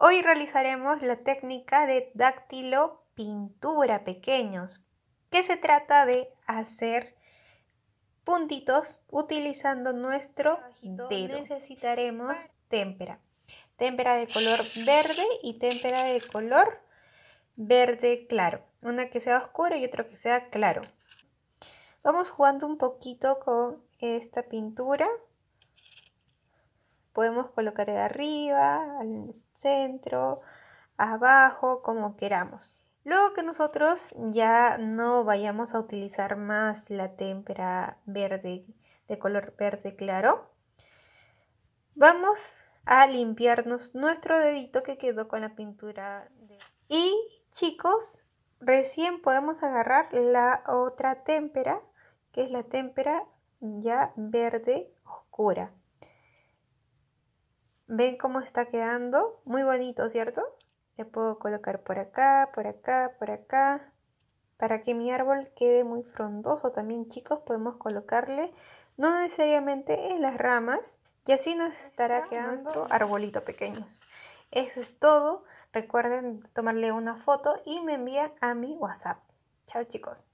Hoy realizaremos la técnica de dáctilo pintura pequeños, que se trata de hacer puntitos utilizando nuestro dedo. Necesitaremos témpera, témpera de color verde y témpera de color verde claro, una que sea oscura y otra que sea claro. Vamos jugando un poquito con esta pintura podemos colocar arriba, al centro, abajo, como queramos. Luego que nosotros ya no vayamos a utilizar más la témpera verde, de color verde claro, vamos a limpiarnos nuestro dedito que quedó con la pintura. Y chicos, recién podemos agarrar la otra témpera, que es la témpera ya verde oscura. ¿Ven cómo está quedando? Muy bonito, ¿cierto? Le puedo colocar por acá, por acá, por acá. Para que mi árbol quede muy frondoso también, chicos, podemos colocarle no necesariamente en las ramas y así nos estará quedando arbolitos arbolito pequeños. Eso es todo. Recuerden tomarle una foto y me envían a mi WhatsApp. Chao chicos.